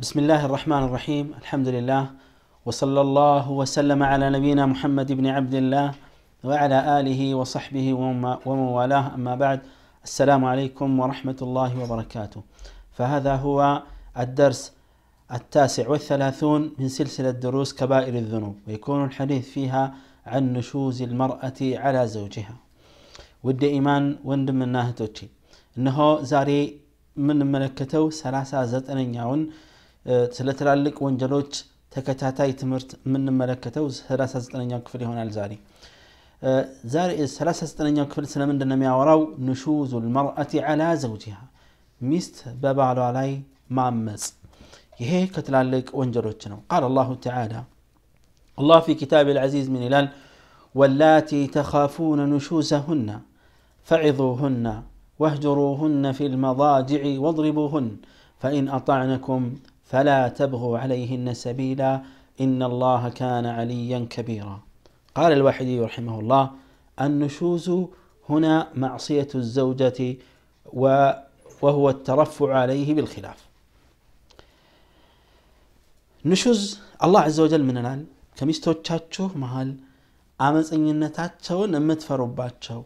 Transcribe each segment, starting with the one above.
بسم الله الرحمن الرحيم الحمد لله وصلى الله وسلم على نبينا محمد بن عبد الله وعلى آله وصحبه ومن والاه أما بعد السلام عليكم ورحمة الله وبركاته فهذا هو الدرس التاسع والثلاثون من سلسلة دروس كبائر الذنوب ويكون الحديث فيها عن نشوز المرأة على زوجها ود إيمان وندم الناهቶች እነሆ ዛሬ የምንመለከተው ሰላሳ ዘጠነኛውን ስለ ትላልቅ ወንጀሎች ተከታታይ ትምህርት የምንመለከተው 39ኛው ክፍል ይሆናል ዛሬ ዛሬ 39ኛው ክፍል ስለምንድን ነው የሚያወራው ንሹዙ ልመርአቲ ዓላ ዘውጅሃ ሚስት በባሏ ላይ ማመፅ يهي ከትላልቅ لك وانجروتشنو قال الله تعالى الله في كتاب العزيز من إلال واللاتي تخافون نشوزهن فعظوهن واهجروهن في المضاجع واضربوهن فإن أطعنكم فلا تبغوا عليهن سبيلا إن الله كان عليا كبيرا قال الواحدي رحمه الله النشوز هنا معصية الزوجة وهو الترفع عليه بالخلاف ንሹዝ አላህ አዘ ወጀል ምንላል ከሚስቶቻችሁ መሃል አመፀኝነታቸውን የምትፈሩባቸው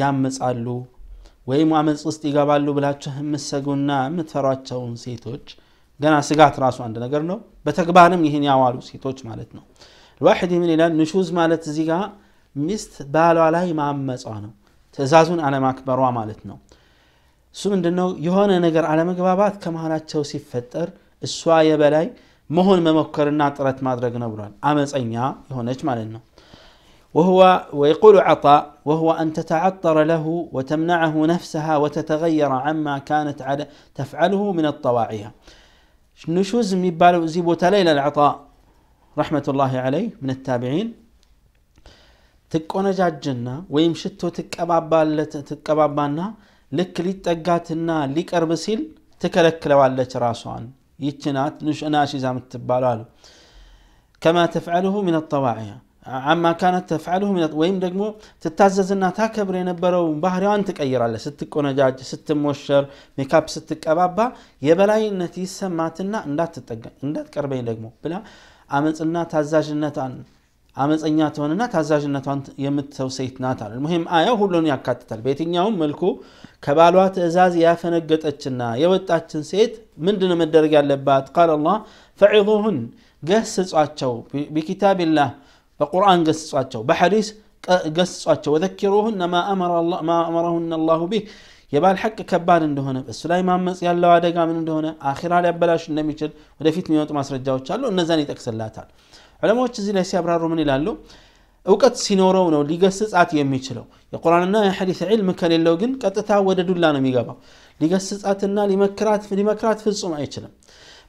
ያመፃሉ ወይም አመፅ ውስጥ ይገባሉ ብላችሁ የምሰጉና የምትፈሯቸውን ሴቶች ገና ስጋት ራሱ አንድ ነገር ነው በተግባርም ይህን ያዋሉ ሴቶች ማለት ነው ልዋሕድ ምን ይላል ንሹዝ ማለት እዚ ጋ ሚስት ባሏ ላይ ማመፃ ነው ትእዛዙን አለማክበሯ ማለት ነው እሱ ምንድነው የሆነ ነገር አለመግባባት ከመሃላቸው ሲፈጠር እሷ የበላይ مهون ممكر ناطرت ما درق نبران أمس أين يا يهون أجمالنا وهو ويقول عطاء وهو أن تتعطر له وتمنعه نفسها وتتغير عما كانت على تفعله من الطواعية نشوز مبال زيب وتليل العطاء رحمة الله عليه من التابعين تك جات جنة ويمشتو تك أبابال تك أبابالنا لك لي تقاتنا لك أربسيل تكلك لوالك راسوان يتشنات نش ناشي زام التبارالو كما تفعله من الطواعية عما كانت تفعله من ويم دقمو تتعزز انها تاكبر ينبرو بحري وان تكأير على ستك ونجاج ست موشر ميكاب ستك ابابا يبلاي النتي سماتنا اندات تتقربين دقمو بلا عمل سنة تعزاج النتان عمز أن يأتون هناك هزاج أن تون يمت سو سيت ناتال المهم آية هو لون يكاد تال بيت يوم ملكو كبالوات إزاز يا فنجت أتشنا يود أتشن سيت من دون من درج اللبات قال الله فعظوهن قصص أتشو بكتاب الله بقرآن قصص أتشو بحديث قصص أتشو وذكروهن ما أمر الله ما أمرهن الله به يبال حق كبار عندهن بس لا يمام مس يلا عاد قام عندهن آخر على بلاش النمي كل وده في تميوت ما سرجاو تشالو النزاني تكسر لا تال ዑለማዎች እዚህ ላይ ሲያብራሩ ምን ይላሉ እውቀት ሲኖረው ነው ሊገስጻት የሚችለው የቁርአንና የሐዲስ ዒልም ከሌለው ግን ቀጥታ ወደ ዱላ ነው የሚገባው ሊገስጻትና ሊመክራት ፍጹም አይችልም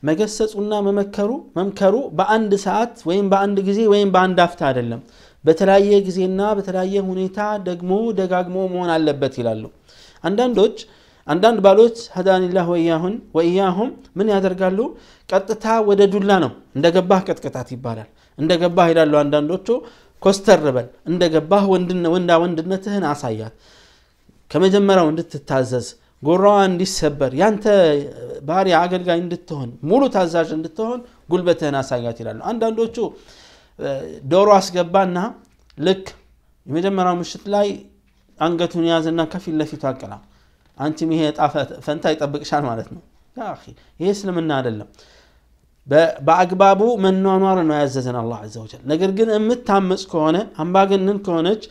መገሰጹና መመከሩ መምከሩ በአንድ ሰዓት ወይም በአንድ ጊዜ ወይም በአንድ አፍታ አይደለም በተለያየ ጊዜና በተለያየ ሁኔታ ደግሞ ደጋግሞ መሆን አለበት ይላሉ አንዳንዶች አንዳንድ ባሎች ሀዳኒላህ ወያሁን ወእያሁም ምን ያደርጋሉ ቀጥታ ወደ ዱላ ነው እንደ ገባህ ቅጥቅጣት ይባላል እንደ ገባህ ይላሉ አንዳንዶቹ ኮስተር በል እንደ ገባህ ወንዳ ወንድነትህን አሳያት ከመጀመሪያው እንድትታዘዝ ጎራዋ እንዲሰበር ያንተ ባሪያ አገልጋይ እንድትሆን ሙሉ ታዛዥ እንድትሆን ጉልበትህን አሳያት ይላሉ አንዳንዶቹ ዶሮ አስገባና ልክ የመጀመሪያው ምሽት ላይ አንገቱን የያዝና ከፊት ለፊቱ አቀላም أنت مهيت أفت فأنت يطبق شان مالتنا يا أخي يسلم النار اللهم በአግባቡ መኗኗር ነው ያዘዘን አላህ አዘ ወጀል። ነገር ግን የምታመፅ ከሆነ አምባገነን ከሆነች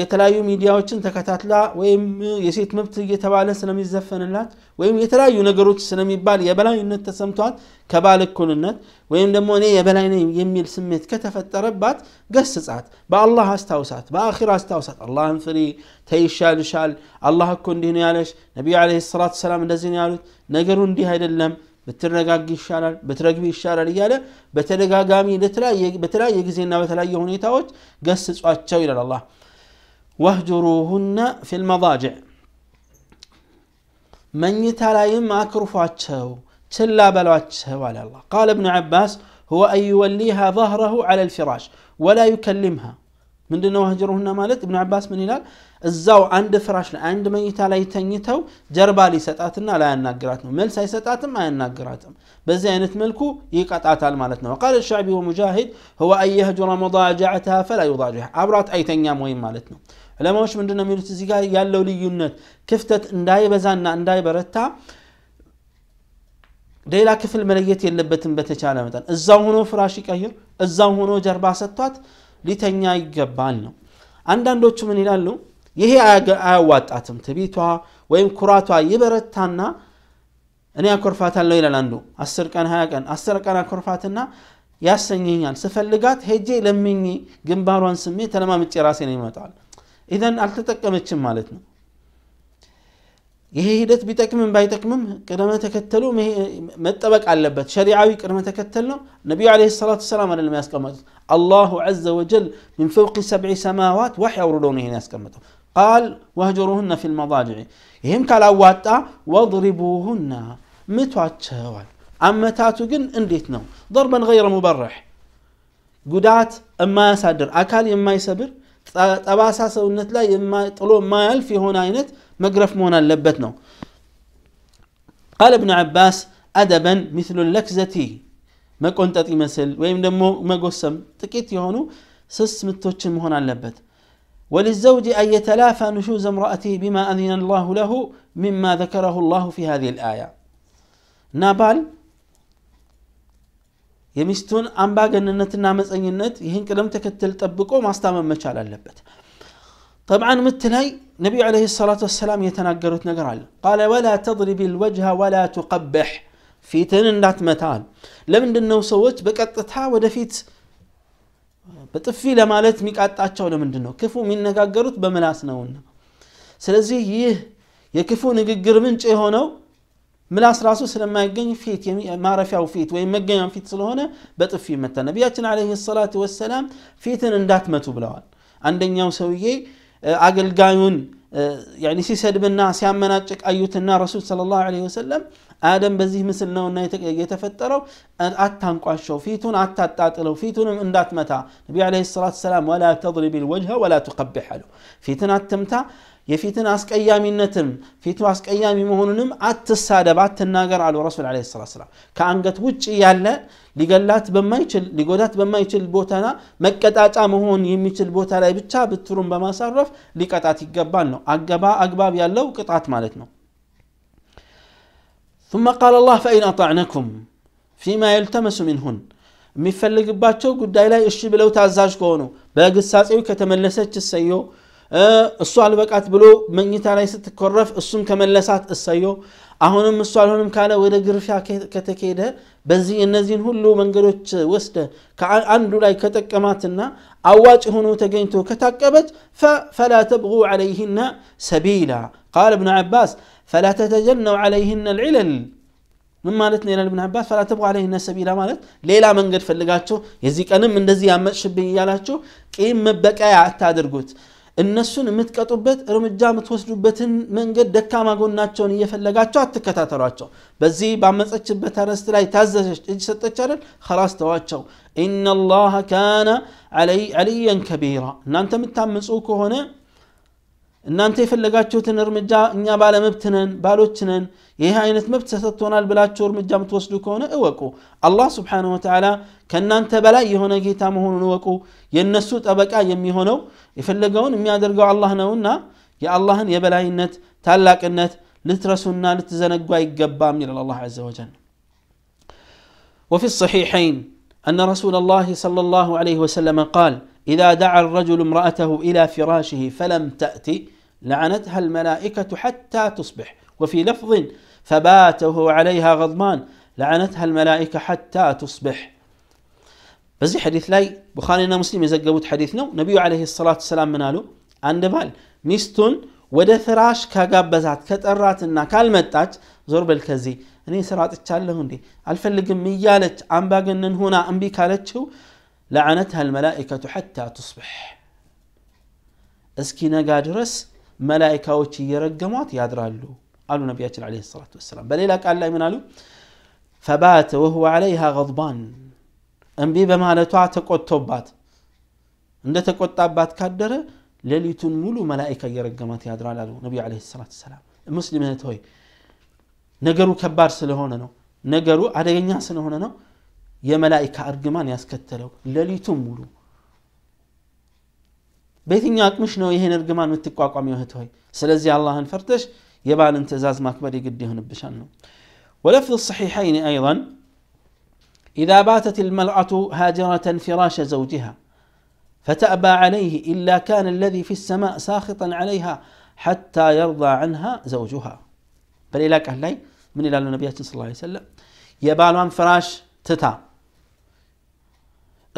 የተለያዩ ሚዲያዎችን ተከታትላ ወይም የሴት መብት እየተባለ ስለሚዘፈንላት ወይም የተለያዩ ነገሮች ስለሚባል የበላይነት ተሰምቷት ከባል እኩልነት ወይም ደግሞ እኔ የበላይ ነኝ የሚል ስሜት ከተፈጠረባት ገስጻት፣ በአላህ አስታውሳት፣ በአኪር አስታውሳት። አላህን ፍሪ፣ ተይሻልሻል። አላህ እኮ እንዲህ ነው ያለሽ፣ ነቢዩ ለ ሰላት ሰላም እንደዚህ ነው ያሉት፣ ነገሩ እንዲህ አይደለም ብትረጋግ ይሻላል ብትረግቢ ይሻላል እያለ በተደጋጋሚ በተለያየ ጊዜና በተለያየ ሁኔታዎች ገስጿቸው ይላል አላህ واهجروهن في المضاجع من يتالا يما اكرفواتشو تلا بلواتشو على الله قال ابن عباس هو أن يوليها ظهره على الفراش ولا يكلمها من دون واهجروهن مالت ابن عباس من هلال الزاو عند فراش عند من يتالا يتنيتو جربالي ستاتنا لا يناقراتنا مل ساي ما يناقراتنا بزينة ملكو يقطعت على مالتنا وقال الشعبي ومجاهد هو أن يهجر مضاجعتها فلا يضاجعها عبرات أي تنيا مهم مالتنا ዕለማዎች ምንድነው ነው የሚሉት እዚህ ጋር ያለው ልዩነት ክፍተት እንዳይበዛና እንዳይበረታ ሌላ ክፍል መለየት የለበትም በተቻለ መጠን እዛው ሆኖ ፍራሽ ይቀይር እዛው ሆኖ ጀርባ ሰጥቷት ሊተኛ ይገባል ነው አንዳንዶቹ ምን ይላሉ ይሄ አያዋጣትም ትቢቷ ወይም ኩራቷ ይበረታና እኔ አኮርፋታለሁ ይላል አንዱ አስር ቀን ሀያ ቀን አስር ቀን አኮርፋትና ያሰኘኛል ስፈልጋት ሄጄ ለምኝ ግንባሯን ስሜ ተለማምጬ ራሴ ነው ይመጣል ኢዘን አልተጠቀመችም ማለት ነው ይሄ ሂደት ቢጠቅምም ባይጠቅምም ቅደመ ተከተሉ መጠበቅ አለበት ሸሪዓዊ ቅደመ ተከተል ነው ነቢዩ ለ ሰላት ሰላም አደለም ያስቀመጡት አላሁ ዘ ወጀል ምን ፈውቅ ሰብዒ ሰማዋት ወሕይ አውርዶ ነው ይሄን ያስቀመጠው ቃል ወህጀሩሁና ፊ ልመዳጅዕ ይህም ካላዋጣ ወضሪቡሁና ምቷቸዋል አመታቱ ግን እንዴት ነው ضربا غير مبرح ጉዳት የማያሳድር አካል የማይሰብር طباسا سونت لا يما طلو ما يلف هنا عينت مقرف مونا لبتنا قال ابن عباس ادبا مثل اللكزتي ما كنت اطي مثل ويم دمو ما قسم تكيت يهونو سس متوتش مهون اللبت وللزوج ان يتلافى نشوز امراته بما اذن الله له مما ذكره الله في هذه الايه نابال የሚስቱን አምባገንነትና መፀኝነት ይህን ቅደም ተከተል ጠብቆ ማስታመም መቻል اللبت طبعا متلاي هاي نبي عليه الصلاة والسلام يتناقرت نقر قال ولا تضرب الوجه ولا تقبح في تنندات متال لم دنو سوت بكتتها ودفيت بتفي لما لت ميك عطاتشو لم دنو كفو من نقاقرت بملاسنا نونا سلزي يه يكفو نقر من هونو ملاس راسو سلم ما يجني فيت يمي ما رفيا وفيت وين مجني فيت صلهونا بتفي متى نبياتنا عليه الصلاة والسلام فيتن اندات ما تبلعان عندنا وسوي عقل قايون يعني سيسد بالناس يا مناتك أيوتنا رسول صلى الله عليه وسلم آدم بزيه مثلنا وانا يتفتروا أتان قاشوا فيتون أتات لو فيتون من دات متى نبي عليه الصلاة والسلام ولا تضرب الوجه ولا تقبح له فيتن أتمتا የፊትን አስቀያሚነትም ፊቱ አስቀያሚ መሆኑንም አትሳደብ አትናገር አሉ ረሱል ለ ስላት ስላም ከአንገት ውጭ ያለ ሊገላት በማይችል ሊጎዳት በማይችል ቦታና መቀጣጫ መሆን የሚችል ቦታ ላይ ብቻ ብትሩን በማሳረፍ ሊቀጣት ይገባል ነው አገባ አግባብ ያለው ቅጣት ማለት ነው ثم قال الله فإن أطعنكم فيما يلتمس منهن የሚፈልግባቸው ጉዳይ ላይ እሺ ብለው ታዛዥ ከሆኑ በግሳጼው ከተመለሰች ሰየው እሱ አልበቃት ብሎ መኝታ ላይ ስትኮረፍ እሱም ከመለሳት እሰየው አሁንም እሱ አልሆንም ካለ ወደ ግርፊያ ከተካሄደ በዚህ እነዚህን ሁሉ መንገዶች ወስደ ከአንዱ ላይ ከጠቀማትና አዋጭ ሆኖ ተገኝቶ ከታቀበች ፈላ ተብغ عليهن ሰቢላ ቃል እብን ዓባስ ፈላ ተተጀነው عليهن الዕለል ምን ማለት ነው ይላል ብን አባስ ፈላ ተብቁ አለይነ ሰቢላ ማለት ሌላ መንገድ ፈልጋችሁ የዚህ ቀንም እንደዚህ ያመጥሽብኝ እያላችሁ ቂም መበቀያ አታድርጉት እነሱን የምትቀጡበት እርምጃ የምትወስዱበትን መንገድ ደካማ ጎናቸውን እየፈለጋቸው አትከታተሏቸው በዚህ ባመፀችበት አርዕስት ላይ ታዘዘች እጅ ሰጠች አይደል ከላስ ተዋቸው ኢናላሃ ካነ አልያን ከቢራ እናንተ የምታምፁ ከሆነ እናንተ የፈለጋችሁትን እርምጃ እኛ ባለመብትነን ባሎችነን ይህ አይነት መብት ተሰጥቶናል ብላችሁ እርምጃ የምትወስዱ ከሆነ እወቁ አላህ ስብሓንሁ ወተዓላ ከእናንተ በላይ የሆነ ጌታ መሆኑን እወቁ የእነሱ ጠበቃ የሚሆነው የፈለገውን የሚያደርገው አላህ ነውና የአላህን የበላይነት ታላቅነት ልትረሱና ልትዘነጉ አይገባም ይላል አላህ ዘ ወጀል وفي الصحيحين أن رسول الله صلى الله عليه وسلم قال إذا دعا الرجل امرأته إلى فراشه فلم تأتي لعنتها الملائكة حتى تصبح وفي لفظ فباته عليها غضمان لعنتها الملائكة حتى تصبح بس حديث لاي بخارينا مسلم يزقبوت نو نبي عليه الصلاة والسلام منالو عند بال ميستون ወደ ፍራሽ ከጋበዛት ከጠራትና ካልመጣች ዞር በልከዚ እኔ ስራ ጥቻለሁ እንዴ አልፈልግም እያለች አምባገነን ሆና እምቢ ካለችው ለዓነትህ አልመላይከቱ ሐታ ቱስብሕ እስኪ ነጋ ድረስ መላይካዎች እየረገሟት ያድራሉ አሉ ነቢያችን አለ ሰላት ወሰላም በሌላ ቃል ላይ ምን አሉ ፈባተ ወህወ አለይሃ ገضባን እምቢ በማለቷ ተቆጥቶባት እንደ ተቆጣባት ካደረ ሌሊቱን ሙሉ መላይካ እየረገማት ያድራል አሉ ነቢዩ አለ ሰላት ሰላም ሙስሊም እህት ሆይ ነገሩ ከባድ ስለሆነ ነው ነገሩ አደገኛ ስለሆነ ነው የመላይካ እርግማን ያስከተለው ሌሊቱን ሙሉ በየትኛው አቅምሽ ነው ይሄን እርግማን የምትቋቋሚው እህት سلزي الله نفرتش يبان የባልን ትእዛዝ ማክበር የግድ هن بشانه ولفظ الصحيحين أيضا إذا باتت المرأة هاجرة فراش زوجها فتأبى عليه إلا كان الذي في السماء ساخطا عليها حتى يرضى عنها زوجها بل إلى كهلي من إلى النبي صلى الله عليه وسلم يبان فراش تتا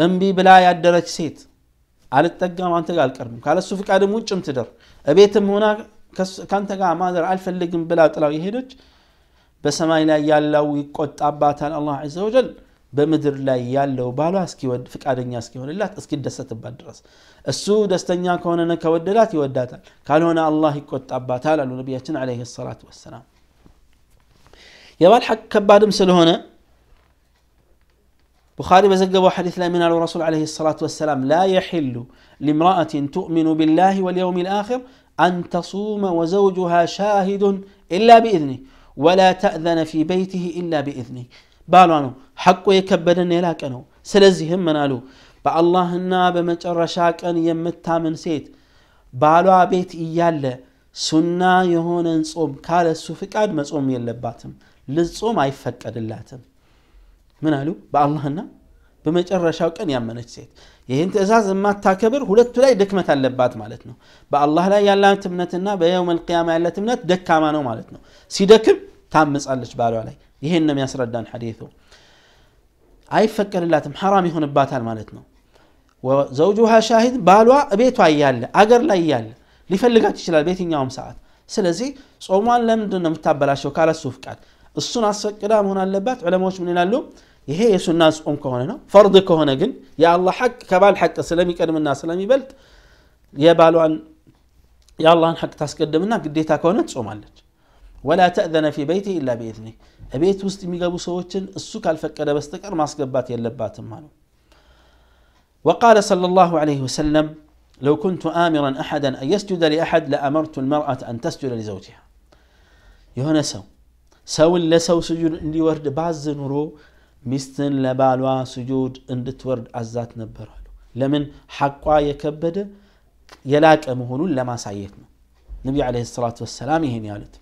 أمبي بلا يدرج سيت على التجمع أنت قال كرمك على السوفك على موجم تدر أبيت هنا كس كان تجمع ما در ألف اللي جنب بلاد الله يهدج بس ما إلى يلا ويقعد أباه الله عز وجل بمدر لا يلا وبالو أسكي ود فك على الناس كي ولا أسكي دسة بدرس السود استنيا كون أنا كودلاتي وداتا قال هنا الله يقعد أباه تعالى النبي عليه الصلاة والسلام يا بالحق كبادم سلهونه بخاري بزق أبو حديث لا من الرسول عليه الصلاة والسلام لا يحل لامرأة تؤمن بالله واليوم الآخر أن تصوم وزوجها شاهد إلا بإذنه ولا تأذن في بيته إلا بإذنه بالوانو حق يكبد النيلاك أنو سلزهم من ألو بالله النابة متشرشاك أن يمتا من سيت بالوا بيت إيالة سنة يهون صوم كالسو فكاد ما صوم يلباتم للصوم عيفك فكاد اللاتم ምን አሉ በአላህና በመጨረሻው ቀን ያመነች ሴት ይህን ትእዛዝ የማታከብር ሁለቱ ላይ ድክመት አለባት ማለት ነው በአላህ ላይ ያላት እምነትና በየውም ልቅያማ ያላት እምነት ደካማ ነው ማለት ነው ሲደክም ታምጻለች ባሏ ላይ ይህን ነው የሚያስረዳን ሐዲቱ አይፈቀድላትም ሐራም ይሆንባታል ማለት ነው ዘውጁሃ ሻሂድ ባሏ ቤቷ እያለ አገር ላይ እያለ ሊፈልጋት ይችላል በየትኛውም ሰዓት ስለዚህ ጾሟን ለምንድን ነው የምታበላሸው ካለሱ ፍቃድ እሱን አስፈቅዳ መሆን አለባት ዑለማዎች ምን ይላሉ ይሄ የሱና ጾም ከሆነ ነው ፈርድ ከሆነ ግን የአላህ ሐቅ ከባል ሐቅ ስለሚቀድምና ስለሚበልጥ የባሏን የአላህን ሐቅ ታስቀድምና ግዴታ ከሆነ ትጾማለች ወላ ተእዘነ ፊ በይቲ ኢላ ብኢዝኒ እቤት ውስጥ የሚገቡ ሰዎችን እሱ ካልፈቀደ በስተቀር ማስገባት የለባትም አሉ وقال صلى الله عليه وسلم لو كنت آمرا أحدا أن يسجد لأحد لأمرت المرأة أن تسجد لزوجها يهنا سو سو لسو سجود اللي ورد بعز نورو ሚስትን ለባሏ ስጁድ እንድትወርድ አዛት ነበር አሉ ለምን ሐቋ የከበደ የላቀ መሆኑን ለማሳየት ነው ነቢዩ አለ ሰላት ወሰላም ይሄን ያሉት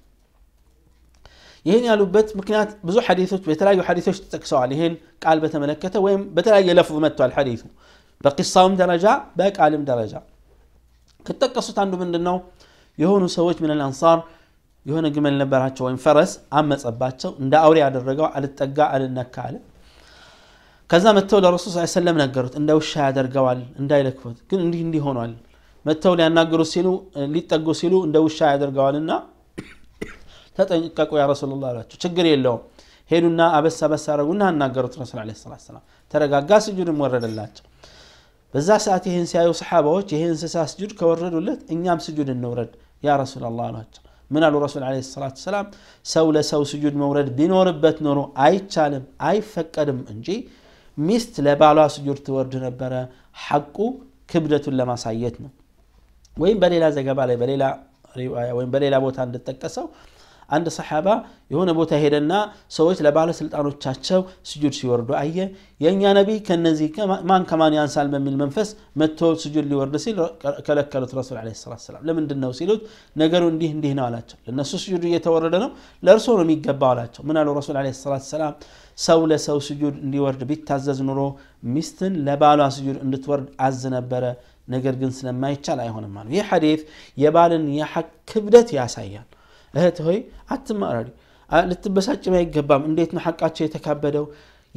ይህን ያሉበት ምክንያት ብዙ ሐዲቶች በተለያዩ ሐዲቶች ተጠቅሰዋል ይሄን ቃል በተመለከተ ወይም በተለያየ ለፍظ መጥቷል ሐዲቱ በቂሳውም ደረጃ በቃልም ደረጃ ከተጠቀሱት አንዱ ምንድን ነው የሆኑ ሰዎች ምን አንሳር የሆነ ግመል ነበራቸው ወይም ፈረስ አመፀባቸው እንደ አውሬ ያደረገው አልጠጋ አልነካ አለ ከዛ መጥተው ለረሱል ስ ሰለም ነገሩት እንደ ውሻ ያደርገዋል እንዳይለክፉት ግን እንዲህ እንዲህ ሆኗል መጥተው ሊያናገሩ ሲሉ ሊጠጉ ሲሉ እንደ ውሻ ያደርገዋልና ተጠንቀቁ ያ ረሱል ላ አሏቸው ችግር የለውም ሄዱና አበስ አበስ አረጉና አናገሩት ረሱል ለ ስላት ሰላም ተረጋጋ ስጁድም ወረደላቸው በዛ ሰዓት ይህን ሲያዩ ሰሓባዎች ይህ እንስሳ ስጁድ ከወረዱለት እኛም ስጁድ እንውረድ ያ ረሱል ላ አሏቸው ምን አሉ ረሱል ለ ሰላት ሰላም ሰው ለሰው ስጁድ መውረድ ቢኖርበት ኖሮ አይቻልም አይፈቀድም እንጂ ሚስት ለባሏ ስጁድ ትወርድ ነበረ ሐቁ ክብደቱን ለማሳየት ነው ወይም በሌላ ዘገባ ላይ በሌላ ወይም በሌላ ቦታ እንደጠቀሰው አንድ ሰሓባ የሆነ ቦታ ሄደና ሰዎች ለባለስልጣኖቻቸው ስጁድ ሲወርዱ አየ የእኛ ነቢይ ከነዚህ ማን ከማን ያንሳል በሚል መንፈስ መጥቶ ስጁድ ሊወርድ ሲል ከለከሉት ረሱል ለ ስላት ሰላም ለምንድን ነው ሲሉት ነገሩ እንዲህ እንዲህ ነው አላቸው ለእነሱ ስጁድ እየተወረደ ነው ለእርስ ነው የሚገባው አላቸው ምን አሉ ረሱል ለ ስላት ሰላም ሰው ለሰው ስጁድ እንዲወርድ ቢታዘዝ ኑሮ ሚስትን ለባሏ ስጁድ እንድትወርድ አዝ ነበረ ነገር ግን ስለማይቻል አይሆንም አሉ ይህ ሐዲት የባልን የሐቅ ክብደት ያሳያል እህት ሆይ አትማረሪ ልትበሳጭ አይገባም እንዴት ነው ሐቃቸው የተካበደው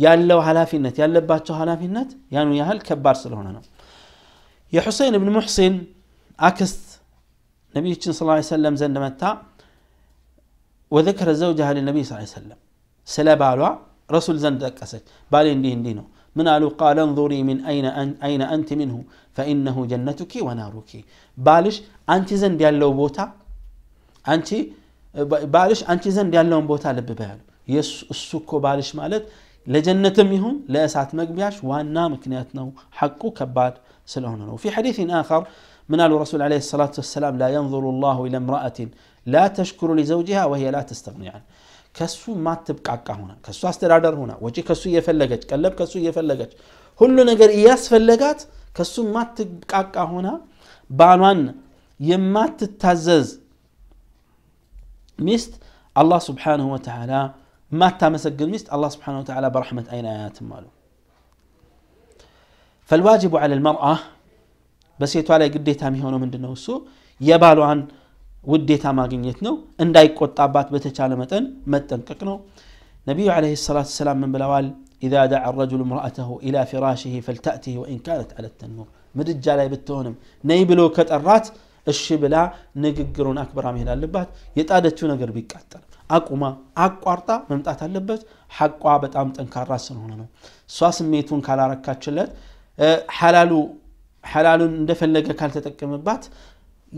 ያለው ኃላፊነት ያለባቸው ኃላፊነት ያኑ ያህል ከባድ ስለሆነ ነው የሁሴን እብን ሙሕሲን አክስት ነቢያችን ስ ሰለም ዘንድ መታ ወዘከረ ዘውጃ ለነቢይ ስ ሰለም ስለ ባሏ ረሱል ዘንድ ጠቀሰች ባሌ እንዲህ እንዲህ ነው ምን አሉ ቃለ እንظሪ ምን አይነ አንቲ ምንሁ ፈኢነሁ ጀነቱኪ ወናሩኪ ባልሽ አንቺ ዘንድ ያለው ቦታ አንቺ ባልሽ አንቺ ዘንድ ያለውን ቦታ ልብ በያሉ እሱ እኮ ባልሽ ማለት ለጀነትም ይሁን ለእሳት መግቢያሽ ዋና ምክንያት ነው ሐቁ ከባድ ስለሆነ ነው ፊ ሐዲን አኸር ምን አሉ ረሱል ለ ሰላት ወሰላም ላ የንظሩ ላሁ ኢለ እምራአትን ላ ተሽኩሩ ሊዘውጅሃ ወህየ ላ ተስተግኒ ዐን ከሱ ማትብቃቃ ሆና ከሱ አስተዳደር ሆና ወጪ ከሱ እየፈለገች ቀለብ ከሱ እየፈለገች ሁሉ ነገር እያስፈለጋት ከሱ ማትብቃቃ ሆና ባሏን የማትታዘዝ ميست الله سبحانه وتعالى ما تمسجل ميست الله سبحانه وتعالى برحمة أين آيات ماله فالواجب على المرأة بس يتوالي تامي ميهونو من دنوسو يبالو عن ودي ما قنيتنو ان دايك وطابات بتتالة متن متن ككنو نبي عليه الصلاة والسلام من بلوال إذا دعا الرجل امرأته إلى فراشه فلتأته وإن كانت على التنور مدجالي بالتونم نيبلو كت الرات እሺ ብላ ንግግሩን አክብራ መሄድ አለባት። የጣደችው ነገር ቢቃጠል አቁማ አቋርጣ መምጣት አለበት። ሐቋ በጣም ጠንካራ ስለሆነ ነው። እሷ ስሜቱን ካላረካችለት ሐላሉ ሐላሉን እንደፈለገ ካልተጠቀምባት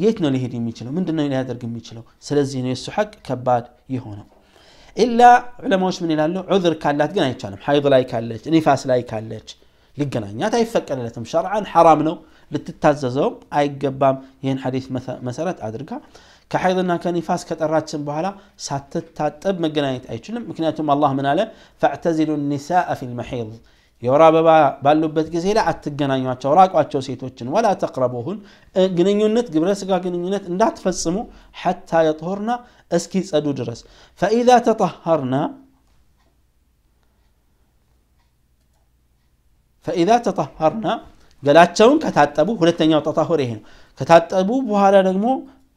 የት ነው ሊሄድ የሚችለው? ምንድ ነው ሊያደርግ የሚችለው? ስለዚህ ነው የእሱ ሐቅ ከባድ የሆነው። ኢላ ዑለማዎች ምን ይላሉ? ዑዝር ካላት ግን አይቻልም። ሀይ ላይ ካለች፣ ኒፋስ ላይ ካለች ሊገናኛት አይፈቀደለትም። ሸርዓን ሐራም ነው። لتتزازوم أي جبام ين حديث مثلا مسألة أدرجة كحيضنا كان يفاس كتراتشن بحالا ستتتب مجناية أي شلم مكناتهم الله من عليه فاعتزلوا النساء في المحيض يورا بابا بالو بيت جزيلا اتجناني واتش اوراق واتش ولا تقربوهن غنينيونت غبرسغا غنينيونت لا تفسموا حتى يطهرنا اسكي صدو درس فاذا تطهرنا فاذا تطهرنا ገላቸውን ከታጠቡ ሁለተኛው ተጣሁር ይሄ ነው ከታጠቡ በኋላ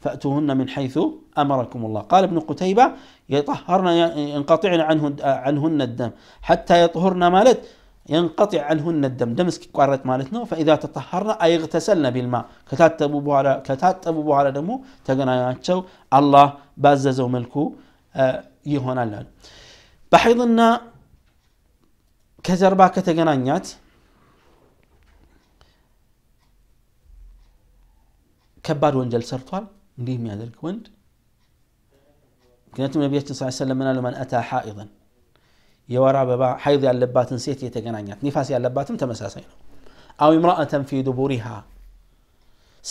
فأتوهن من حيث أمركم الله قال ابن قتيبة يطهرن ينقطعن عنه عنهن الدم حتى يطهرن مالت ينقطع عنهن الدم دمسك قارت مالتنا فإذا تطهرن أي اغتسلن بالماء كتاتبوا كتاتبو كتاتبوا بوعلا دمو تغناياتشو الله باززو ملكو يهون لال بحيضنا كزربا جنانيات ከባድ ወንጀል ሰርቷል እንዲህ የሚያደርግ ወንድ ምክንያቱም ነቢያችን ስ ሰለም ምናሉ መን አታ ሓኢን የወር አበባ ሀይድ ያለባትን ሴት የተገናኛት ኒፋስ ያለባትም ተመሳሳይ ነው አው እምራአተን ፊ ዱቡሪሃ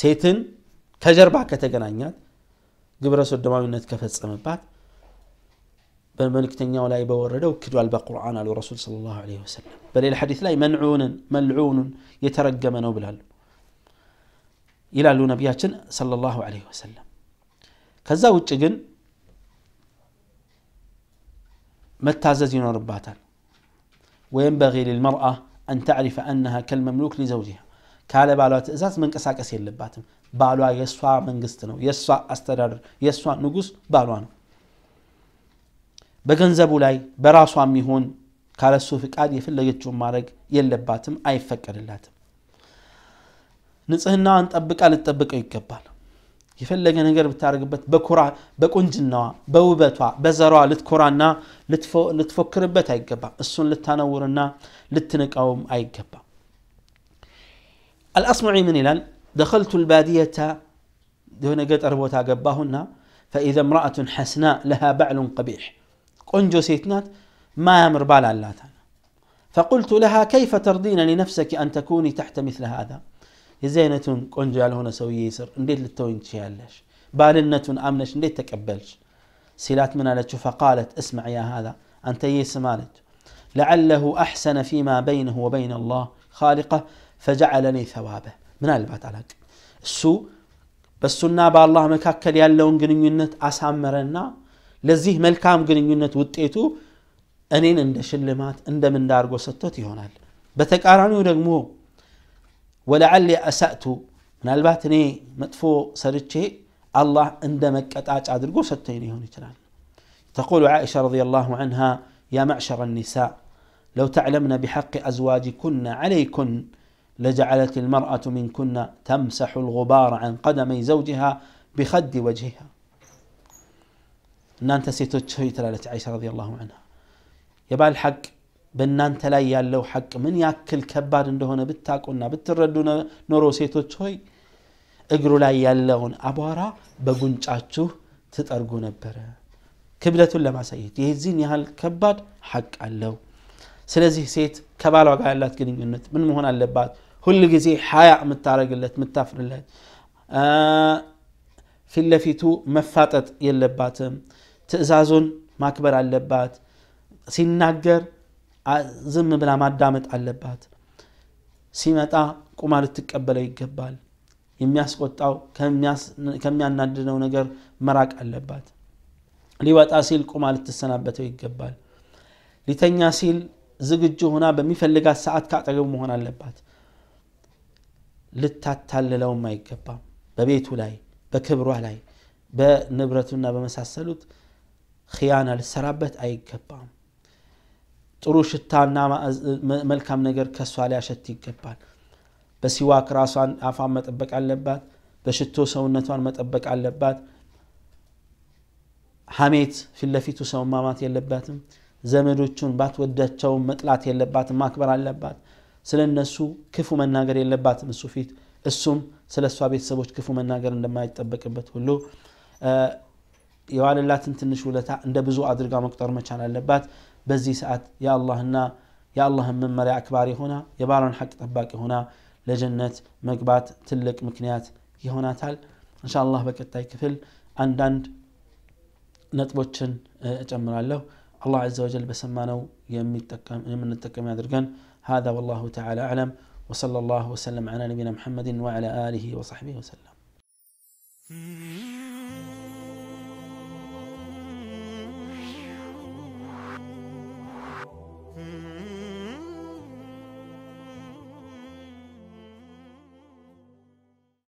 ሴትን ከጀርባ ከተገናኛት ግብረ ሶዶማዊነት ከፈጸመባት በመልእክተኛው ላይ በወረደው ክዷል በቁርአን አሉ ረሱል ስለ ላሁ ለ ወሰለም በሌላ ሐዲስ ላይ መንዑንን መልዑኑን የተረገመ ነው ብላሉ ይላሉ ነቢያችን ሰለላሁ ዐለይሂ ወሰለም ከዛ ውጭ ግን መታዘዝ رباتا وينبغي للمرأة أن تعرف أنها كالمملوك لزوجها كالا بالو تأزاز من قساقس يلباتم بالو يسوا من قستنو يسوا أستدار يسوا نقص بالو أنا بغنزبو لاي براسوا ميهون قال السوفي قاد يفلق جمارك يلباتم أي فكر اللاتم نصحنا أن تطبق على تطبق يكبال يفلق أنا قرب تعرق بت بكرة بكونجنا بوبتوا بزرع لتكرنا لتف لتفكر بت يكبال السن للتنورنا للتنك أو يكبال الأصمعي من إلان دخلت البادية دون قد أربوت عقبهن فإذا امرأة حسناء لها بعل قبيح قنجو سيتنات ما يمر بال فقلت لها كيف ترضين لنفسك أن تكوني تحت مثل هذا የዚህ አይነቱን ቆንጆ ያልሆነ ሰውዬ ስር እንዴት ልተወኝ ትችያለሽ ባልነቱን አምነሽ እንዴት ተቀበልሽ ሲላት ምን አለችው ፈቃለት እስማዕ ያ ሃዛ አንተ ይህ ስም አለችው ለዓለሁ አሕሰነ ፊማ በይነሁ ወበይነ አላህ ካሊቀህ ፈጀዐለኒ ሰዋበህ ምናልባት አላቅም እሱ በእሱና በአላህ መካከል ያለውን ግንኙነት አሳመረና ለዚህ መልካም ግንኙነት ውጤቱ እኔን እንደ ሽልማት እንደ ምንዳ አድርጎ ሰጥቶት ይሆናል በተቃራኒው ደግሞ ولعلي أسأت من البعتني مطفو سرتشي الله اندمك كتاج عاد القوس هوني تلال تقول عائشة رضي الله عنها يا معشر النساء لو تعلمنا بحق أزواجكن عليكن لجعلت المرأة منكن تمسح الغبار عن قدمي زوجها بخد وجهها نانتا سيتوتشي تلالة عائشة رضي الله عنها يبال حق በእናንተ ላይ ያለው ሐቅ ምን ያክል ከባድ እንደሆነ ብታቁና ብትረዱ ኖሮ ሴቶች ሆይ እግሩ ላይ ያለውን አቧራ በጉንጫችሁ ትጠርጉ ነበረ ክብደቱን ለማሳየት የዚህን ያህል ከባድ ሐቅ አለው ስለዚህ ሴት ከባሏ ጋር ያላት ግንኙነት ምን መሆን አለባት ሁል ጊዜ ሀያ የምታደረግለት የምታፍርለት ፊት ለፊቱ መፋጠጥ የለባትም ትእዛዙን ማክበር አለባት ሲናገር ዝም ብላ ማዳመጥ አለባት ሲመጣ ቁማ ልትቀበለው ይገባል የሚያስቆጣው ከሚያናድነው ነገር መራቅ አለባት ሊወጣ ሲል ቁማ ልትሰናበተው ይገባል ሊተኛ ሲል ዝግጁ ሆና በሚፈልጋት ሰዓት ካጠገቡ መሆን አለባት ልታታልለውም አይገባም በቤቱ ላይ በክብሯ ላይ በንብረቱና በመሳሰሉት ክያና ልሰራበት አይገባም ጥሩ ሽታና መልካም ነገር ከሷ ሊያሸት ይገባል በሲዋክ ራሷን አፏን መጠበቅ አለባት በሽቶ ሰውነቷን መጠበቅ አለባት ሀሜት ፊትለፊቱ ሰው ማማት የለባትም ዘመዶቹን ባትወዳቸውም መጥላት የለባትም ማክበር አለባት ስለ እነሱ ክፉ መናገር የለባትም እሱ ፊት እሱም ስለ እሷ ቤተሰቦች ክፉ መናገር እንደማይጠበቅበት ሁሉ የዋልላትን ትንሽ ውለታ እንደ ብዙ አድርጋ መቁጠር መቻል አለባት بزي ساعات يا الله هنا يا الله من مريع كباري هنا يبارون حق طباقي هنا لجنة مقبات تلك مكنيات هنا تال إن شاء الله بك كفل عندن نتبوتشن أجمل الله الله عز وجل بسمانا يمن التكام يدرقن هذا والله تعالى أعلم وصلى الله وسلم على نبينا محمد وعلى آله وصحبه وسلم